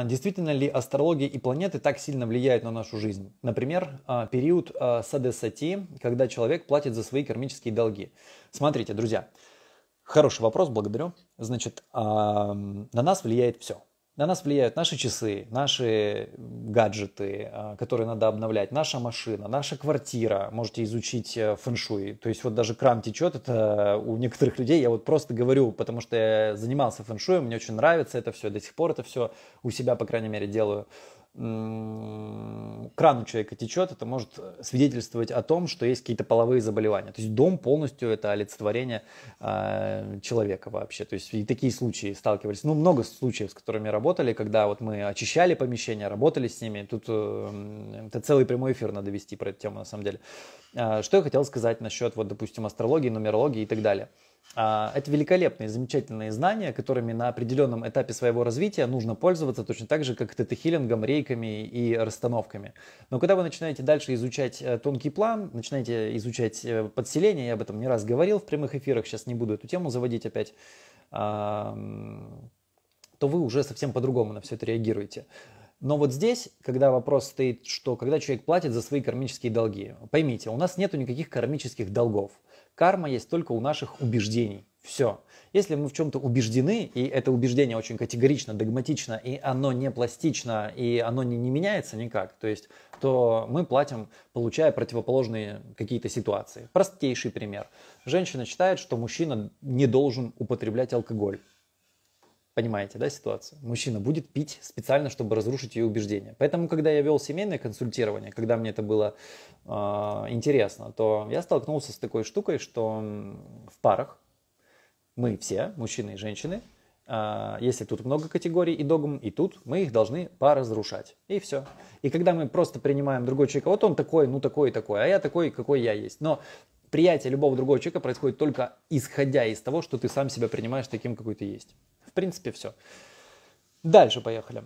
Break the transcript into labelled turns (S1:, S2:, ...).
S1: А действительно ли астрология и планеты так сильно влияют на нашу жизнь? Например, а, период а, садесати, когда человек платит за свои кармические долги. Смотрите, друзья, хороший вопрос, благодарю. Значит, на нас влияет все. На нас влияют наши часы, наши гаджеты, а, которые надо обновлять, наша машина, наша квартира. Можете изучить э, фэншуй. То есть вот даже кран течет, это у некоторых людей. Я вот просто говорю, потому что я занимался фэншуем, мне очень нравится это все, до сих пор это все у себя, по крайней мере, делаю кран у человека течет, это может свидетельствовать о том, что есть какие-то половые заболевания. То есть дом полностью это олицетворение э, человека вообще. То есть и такие случаи сталкивались. Ну, много случаев, с которыми работали, когда вот мы очищали помещения, работали с ними. Тут э, это целый прямой эфир надо вести про эту тему на самом деле. Э, что я хотел сказать насчет, вот, допустим, астрологии, нумерологии и так далее. А, это великолепные, замечательные знания, которыми на определенном этапе своего развития нужно пользоваться точно так же, как тета-хиллингом, рейками и расстановками. Но когда вы начинаете дальше изучать э, тонкий план, начинаете изучать э, подселение, я об этом не раз говорил в прямых эфирах, сейчас не буду эту тему заводить опять, то вы уже совсем по-другому на все это реагируете. Но вот здесь, когда вопрос стоит, что когда человек платит за свои кармические долги, поймите, у нас нет никаких кармических долгов. Карма есть только у наших убеждений. Все. Если мы в чем-то убеждены, и это убеждение очень категорично, догматично, и оно не пластично, и оно не, не меняется никак, то есть, то мы платим, получая противоположные какие-то ситуации. Простейший пример. Женщина считает, что мужчина не должен употреблять алкоголь. Понимаете, да, ситуацию? Мужчина будет пить специально, чтобы разрушить ее убеждения. Поэтому, когда я вел семейное консультирование, когда мне это было э, интересно, то я столкнулся с такой штукой, что в парах мы все, мужчины и женщины, э, если тут много категорий и догм, и тут мы их должны поразрушать. И все. И когда мы просто принимаем другой человека, вот он такой, ну такой и такой, а я такой, какой я есть. Но приятие любого другого человека происходит только исходя из того, что ты сам себя принимаешь таким, какой ты есть. В принципе, все. Дальше поехали.